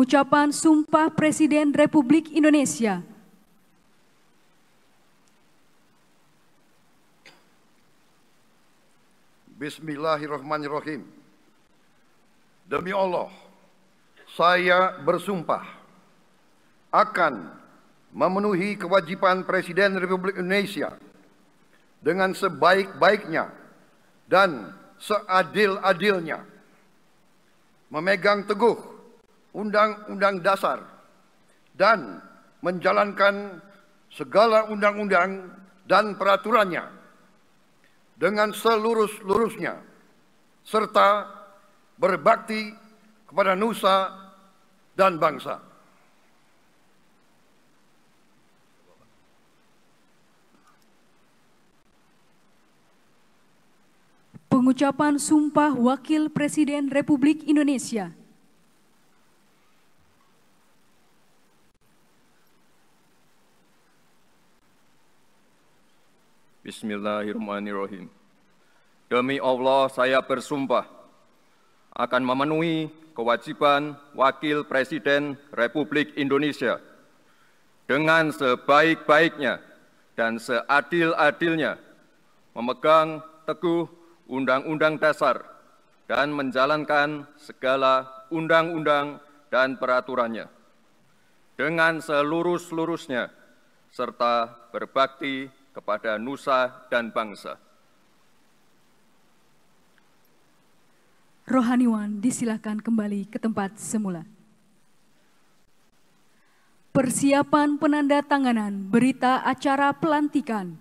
pengucapan Sumpah Presiden Republik Indonesia. Bismillahirrahmanirrahim. Demi Allah, saya bersumpah akan memenuhi kewajiban Presiden Republik Indonesia dengan sebaik-baiknya dan seadil-adilnya, memegang teguh undang-undang dasar dan menjalankan segala undang-undang dan peraturannya dengan selurus-lurusnya serta berbakti kepada nusa dan bangsa. Pengucapan Sumpah Wakil Presiden Republik Indonesia Bismillahirrahmanirrahim. Demi Allah saya bersumpah akan memenuhi kewajiban Wakil Presiden Republik Indonesia dengan sebaik-baiknya dan seadil-adilnya memegang teguh Undang-Undang Dasar dan menjalankan segala undang-undang dan peraturannya dengan selurus-lurusnya serta berbakti kepada nusa dan bangsa. Rohaniwan disilakan kembali ke tempat semula. Persiapan penanda tanganan berita acara pelantikan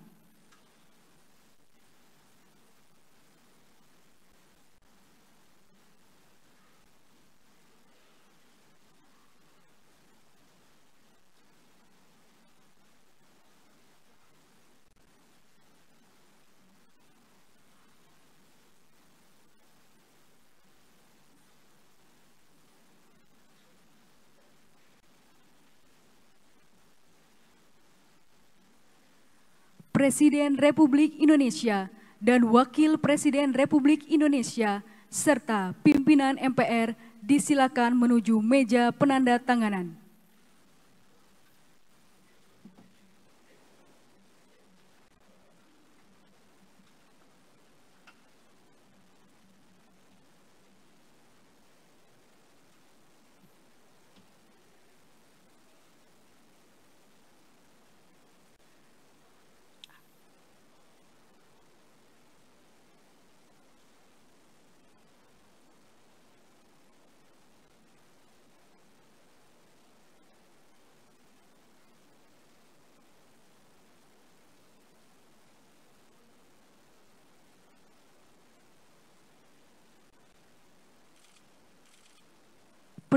Presiden Republik Indonesia dan Wakil Presiden Republik Indonesia serta pimpinan MPR disilakan menuju meja penanda tanganan.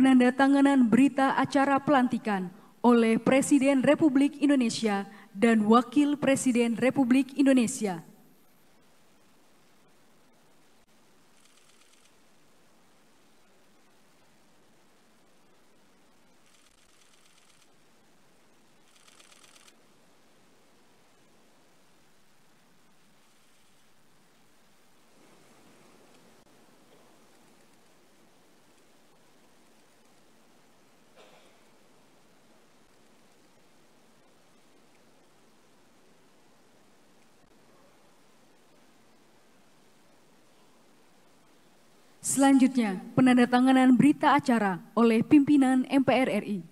penandatanganan berita acara pelantikan oleh Presiden Republik Indonesia dan Wakil Presiden Republik Indonesia. Selanjutnya, penandatanganan berita acara oleh pimpinan MPR RI.